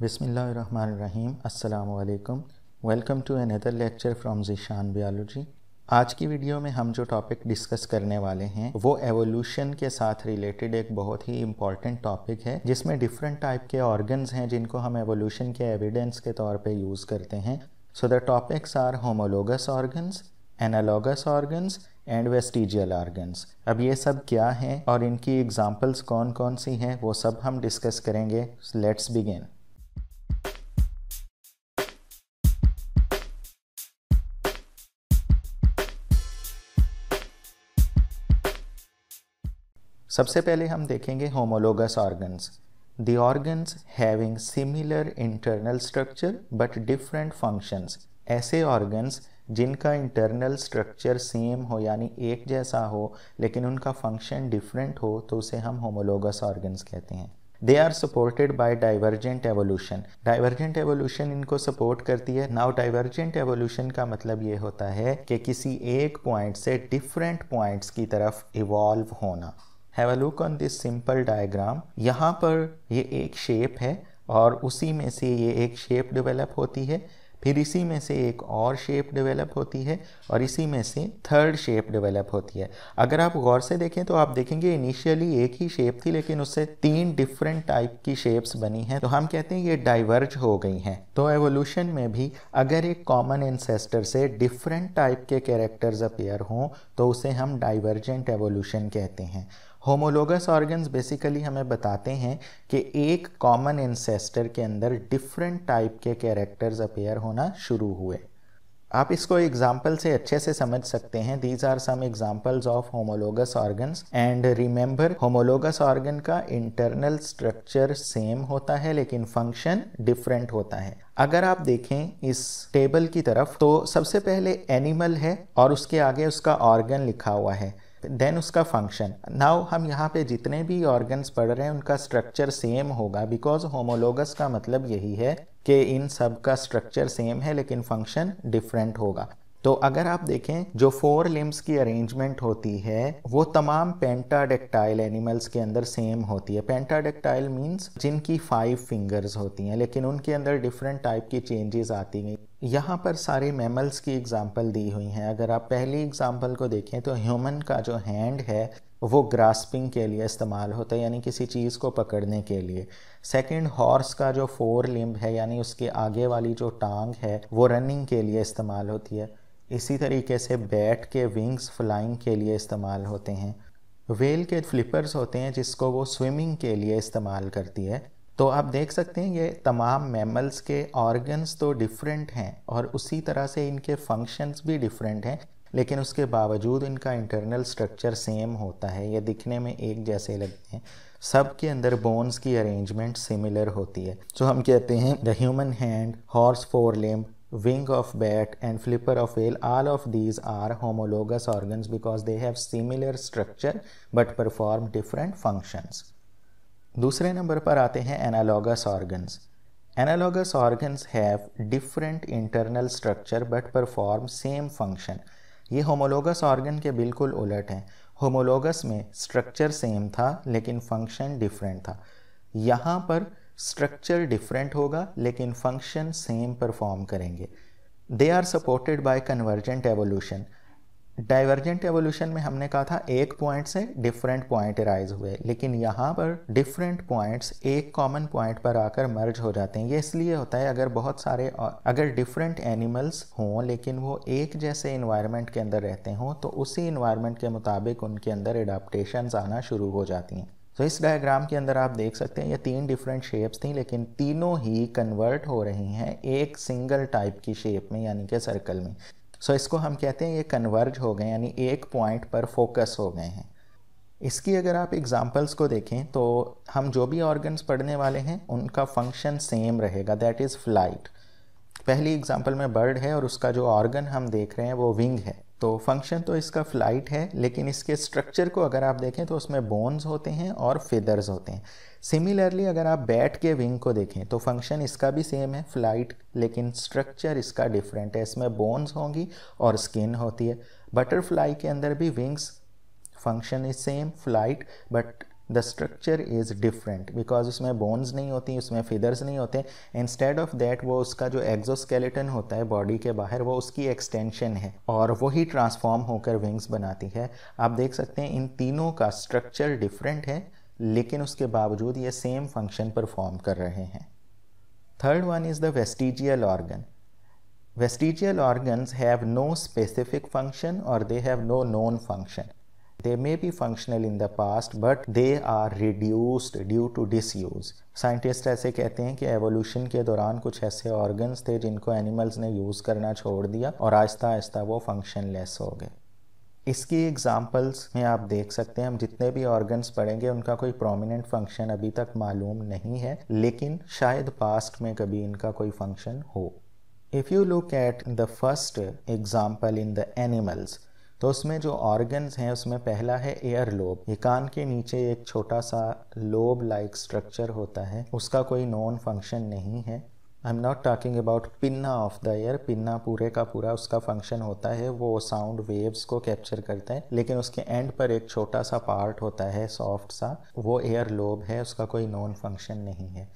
बिसमीम् अल्लाम welcome to to lecture lecture Zishan Zishan आज की वीडियो में हम जो टॉपिक डिस्कस करने वाले हैं वो एवोल्यूशन के साथ रिलेटेड एक बहुत ही इम्पॉर्टेंट टॉपिक है जिसमें डिफरेंट टाइप के ऑर्गन्स हैं जिनको हम एवोल्यूशन के एविडेंस के तौर पे यूज़ करते हैं so the topics are homologous organs analogous organs and vestigial organs अब ये सब क्या हैं और इनकी एग्जाम्पल्स कौन कौन सी हैं वो सब हम डिस्कस करेंगे लेट्स बिगेन सबसे पहले हम देखेंगे homologous organs the organs having similar internal structure but different functions ऐसे ऑर्गन्स जिनका इंटरनल स्ट्रक्चर सेम हो यानी एक जैसा हो लेकिन उनका फंक्शन डिफरेंट हो तो उसे हम होमोलोगस ऑर्गन्स कहते हैं they are supported by divergent evolution divergent evolution इनको सपोर्ट करती है नाउ डाइवर्जेंट एवोल्यूशन का मतलब ये होता है कि किसी एक पॉइंट से डिफरेंट पॉइंट्स की तरफ इवॉल्व होना have a look on this simple diagram यहाँ पर ये एक शेप है और उसी में से ये एक शेप डेवलप होती है फिर इसी में से एक और शेप डेवलप होती है और इसी में से थर्ड शेप डेवलप होती है अगर आप गौर से देखें तो आप देखेंगे इनिशियली एक ही शेप थी लेकिन उससे तीन डिफरेंट टाइप की शेप्स बनी हैं तो हम कहते हैं ये डाइवर्ज हो गई हैं तो एवोल्यूशन में भी अगर एक कॉमन एंसेस्टर से डिफरेंट टाइप के कैरेक्टर्स अपेयर हों तो उसे हम डाइवर्जेंट एवोल्यूशन कहते हैं होमोलोगस ऑर्गन्स बेसिकली हमें बताते हैं कि एक कॉमन इंसेस्टर के अंदर डिफरेंट टाइप के कैरेक्टर्स अपेयर होना शुरू हुए आप इसको एग्जाम्पल से अच्छे से समझ सकते हैं these are some examples of homologous organs and remember homologous organ का इंटरनल स्ट्रक्चर सेम होता है लेकिन फंक्शन डिफरेंट होता है अगर आप देखें इस टेबल की तरफ तो सबसे पहले एनिमल है और उसके आगे उसका ऑर्गन लिखा हुआ है देन उसका फंक्शन नाउ हम यहाँ पे जितने भी ऑर्गन्स पढ़ रहे हैं उनका स्ट्रक्चर सेम होगा बिकॉज होमोलोगस का मतलब यही है कि इन सब का स्ट्रक्चर सेम है लेकिन फंक्शन डिफरेंट होगा तो अगर आप देखें जो फोर लिम्स की अरेंजमेंट होती है वो तमाम पेंटाडेक्टाइल एनिमल्स के अंदर सेम होती है पेंटाडेक्टाइल मीन्स जिनकी फाइव फिंगर्स होती हैं लेकिन उनके अंदर डिफरेंट टाइप की चेंजेस आती हैं यहाँ पर सारे मैमल्स की एग्ज़ाम्पल दी हुई हैं अगर आप पहली एग्ज़ाम्पल को देखें तो ह्यूमन का जो हैंड है वो ग्रास्पिंग के लिए इस्तेमाल होता है यानी किसी चीज़ को पकड़ने के लिए सेकंड हॉर्स का जो फोर लिम्ब है यानी उसके आगे वाली जो टांग है वो रनिंग के लिए इस्तेमाल होती है इसी तरीके से बैट के विंग्स फ्लाइंग के लिए इस्तेमाल होते हैं वेल के फ्लिपर्स होते हैं जिसको वो स्विमिंग के लिए इस्तेमाल करती है तो आप देख सकते हैं ये तमाम मैमल्स के ऑर्गन्स तो डिफरेंट हैं और उसी तरह से इनके फंक्शंस भी डिफरेंट हैं लेकिन उसके बावजूद इनका इंटरनल स्ट्रक्चर सेम होता है ये दिखने में एक जैसे लगते हैं सब के अंदर बोन्स की अरेंजमेंट सिमिलर होती है जो हम कहते हैं the human hand horse fore limb wing of bat and flipper of whale all of these are homologous organs because they have similar structure but perform different functions दूसरे number पर आते हैं analogous organs analogous organs have different internal structure but perform same function ये homologous organ के बिल्कुल उलट हैं homologous में स्ट्रक्चर सेम था लेकिन फंक्शन डिफरेंट था यहाँ पर स्ट्रक्चर डिफरेंट होगा लेकिन फंक्शन सेम परफॉर्म करेंगे they are supported by convergent evolution divergent evolution में हमने कहा था एक पॉइंट से डिफरेंट पॉइंट राइज हुए लेकिन यहाँ पर डिफरेंट पॉइंट्स एक कॉमन पॉइंट पर आकर मर्ज हो जाते हैं ये इसलिए होता है अगर बहुत सारे अगर डिफरेंट एनिमल्स हों लेकिन वो एक जैसे इन्वायरमेंट के अंदर रहते हों तो उसी इन्वायरमेंट के मुताबिक उनके अंदर एडाप्टेशंस आना शुरू हो जाती हैं तो इस डायग्राम के अंदर आप देख सकते हैं ये तीन डिफरेंट शेप्स थी लेकिन तीनों ही कन्वर्ट हो रही हैं एक सिंगल टाइप की शेप में यानी कि सर्कल में सो इसको हम कहते हैं ये कन्वर्ज हो गए यानी एक पॉइंट पर फोकस हो गए हैं इसकी अगर आप एग्जांपल्स को देखें तो हम जो भी ऑर्गन्स पढ़ने वाले हैं उनका फंक्शन सेम रहेगा दैट इज़ फ्लाइट पहली एग्जाम्पल में बर्ड है और उसका जो ऑर्गन हम देख रहे हैं वो विंग है तो फंक्शन तो इसका फ्लाइट है लेकिन इसके स्ट्रक्चर को अगर आप देखें तो उसमें बोन्स होते हैं और फेदर्स होते हैं सिमिलरली अगर आप बैट के विंग को देखें तो फंक्शन इसका भी सेम है फ्लाइट लेकिन स्ट्रक्चर इसका डिफरेंट है इसमें बोन्स होंगी और स्किन होती है बटरफ्लाई के अंदर भी wings function is same flight but the structure is different because उसमें बोन्स नहीं होती उसमें फिदर्स नहीं होते इंस्टेड ऑफ दैट वो उसका जो एग्जोस्केलेटन होता है बॉडी के बाहर वो उसकी एक्सटेंशन है और वही ट्रांसफॉर्म होकर विंग्स बनाती है आप देख सकते हैं इन तीनों का स्ट्रक्चर डिफरेंट है लेकिन उसके बावजूद ये सेम फंक्शन परफॉर्म कर रहे हैं third one is the vestigial organ vestigial organs have no specific function और they have no non function They may be functional in the past, but they are reduced due to disuse. Scientist ऐसे कहते हैं कि evolution के दौरान कुछ ऐसे organs थे जिनको एनिमल्स ने यूज़ करना छोड़ दिया और आहिस्ता आहिस्ता वो फंक्शन लेस हो गए इसकी एग्जाम्पल्स में आप देख सकते हैं हम जितने भी ऑर्गन्स पढ़ेंगे उनका कोई प्रोमिनेंट फंक्शन अभी तक मालूम नहीं है लेकिन शायद पास्ट में कभी इनका कोई फंक्शन हो if you look at the first example in the animals तो उसमें जो ऑर्गन्स हैं उसमें पहला है एयर लोब ये कान के नीचे एक छोटा सा लोब लाइक स्ट्रक्चर होता है उसका कोई नॉन फंक्शन नहीं है I am not talking about pinna of the ear pinna पूरे का पूरा उसका फंक्शन होता है वो साउंड वेव्स को कैप्चर करता है लेकिन उसके एंड पर एक छोटा सा पार्ट होता है सॉफ्ट सा वो एयर लोब है उसका कोई नॉन फंक्शन नहीं है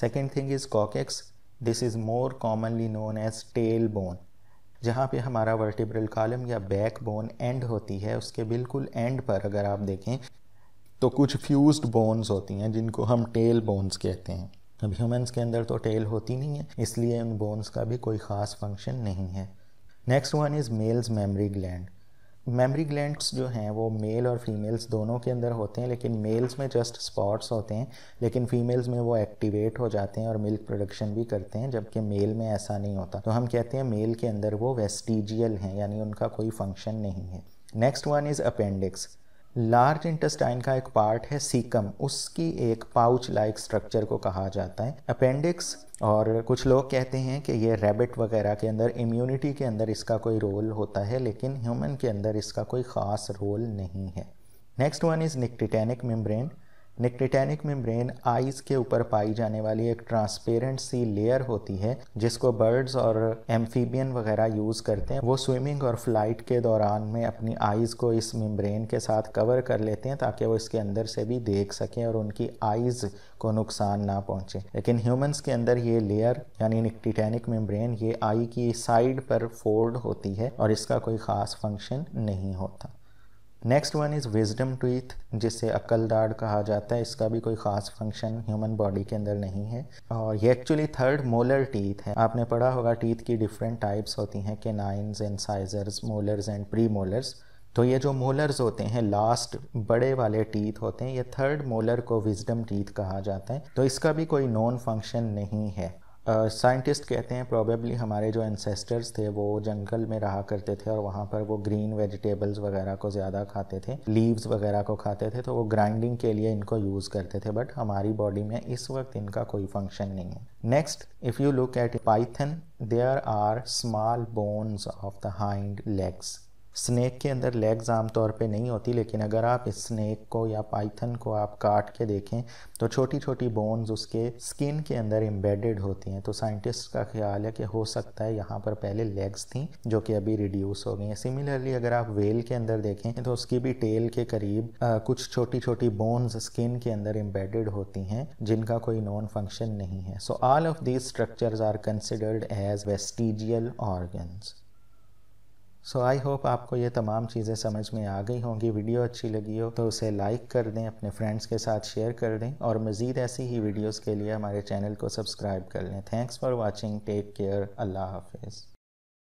second thing is coccyx this is more commonly known as tail bone जहाँ पे हमारा वर्टिब्रल कॉलम या बैक बोन एंड होती है उसके बिल्कुल एंड पर अगर आप देखें तो कुछ फ्यूज्ड बोन्स होती हैं जिनको हम टेल बोन्स कहते हैं अब ह्यूमंस के अंदर तो टेल होती नहीं है इसलिए उन बोन्स का भी कोई ख़ास फंक्शन नहीं है next one is males mammary gland mammary glands जो हैं वो मेल और फीमेल्स दोनों के अंदर होते हैं लेकिन मेल्स में जस्ट स्पॉट्स होते हैं लेकिन फीमेल्स में वो एक्टिवेट हो जाते हैं और मिल्क प्रोडक्शन भी करते हैं जबकि मेल में ऐसा नहीं होता तो हम कहते हैं मेल के अंदर वो वेस्टिजियल हैं यानी उनका कोई फंक्शन नहीं है next one is appendix large intestine का एक पार्ट है सीकम उसकी एक पाउच लाइक स्ट्रक्चर को कहा जाता है अपेंडिक्स और कुछ लोग कहते हैं कि ये रैबिट वगैरह के अंदर इम्यूनिटी के अंदर इसका कोई रोल होता है लेकिन ह्यूमन के अंदर इसका कोई ख़ास रोल नहीं है next one is nictitating membrane nictitating membrane eyes के ऊपर पाई जाने वाली एक ट्रांसपेरेंट सी लेयर होती है जिसको बर्ड्स और एम्फीबियन वगैरह यूज़ करते हैं वो स्विमिंग और फ्लाइट के दौरान में अपनी आईज़ को इस मेम्ब्रेन के साथ कवर कर लेते हैं ताकि वो इसके अंदर से भी देख सकें और उनकी आईज़ को नुकसान ना पहुंचे लेकिन ह्यूमंस के अंदर ये लेयर यानी निक्टिटैनिक मेम्ब्रेन ये आई की साइड पर फोल्ड होती है और इसका कोई ख़ास फंक्शन नहीं होता next one is wisdom tooth जिसे अकल दाढ़ कहा जाता है इसका भी कोई ख़ास फंक्शन ह्यूमन बॉडी के अंदर नहीं है और ये एक्चुअली थर्ड मोलर टीथ है आपने पढ़ा होगा टीथ की डिफरेंट टाइप्स होती हैं canines and incisors molars and premolars तो ये जो मोलर्स होते हैं लास्ट बड़े वाले टीथ होते हैं ये थर्ड मोलर को विजडम टीथ कहा जाता है तो इसका भी कोई नॉन फंक्शन नहीं है साइंटिस्ट uh, कहते हैं प्रॉबेबली हमारे जो एंसेस्टर्स थे वो जंगल में रहा करते थे और वहाँ पर वो ग्रीन वेजिटेबल्स वगैरह को ज़्यादा खाते थे लीव्स वगैरह को खाते थे तो वो ग्राइंडिंग के लिए इनको यूज़ करते थे बट हमारी बॉडी में इस वक्त इनका कोई फंक्शन नहीं है next if you look at python there are small bones of the hind legs snake के अंदर लेग्स आमतौर पे नहीं होती लेकिन अगर आप इस स्नैक को या पाइथन को आप काट के देखें तो छोटी छोटी बोन्स उसके स्किन के अंदर एम्बेडेड होती हैं तो साइंटिस्ट का ख्याल है कि हो सकता है यहाँ पर पहले लेग्स थी जो कि अभी रिड्यूस हो गई हैं सिमिलरली अगर आप वेल के अंदर देखें तो उसकी भी टेल के करीब आ, कुछ छोटी छोटी बोन्स स्किन के अंदर एम्बेडेड होती हैं जिनका कोई नॉन फंक्शन नहीं है so all of these structures are considered as vestigial organs so I hope आपको ये तमाम चीज़ें समझ में आ गई होंगी वीडियो अच्छी लगी हो तो उसे लाइक कर दें अपने फ्रेंड्स के साथ शेयर कर दें और मज़ीद ऐसी ही वीडियोज़ के लिए हमारे चैनल को सब्सक्राइब कर लें thanks for watching take care अल्लाह हाफिज़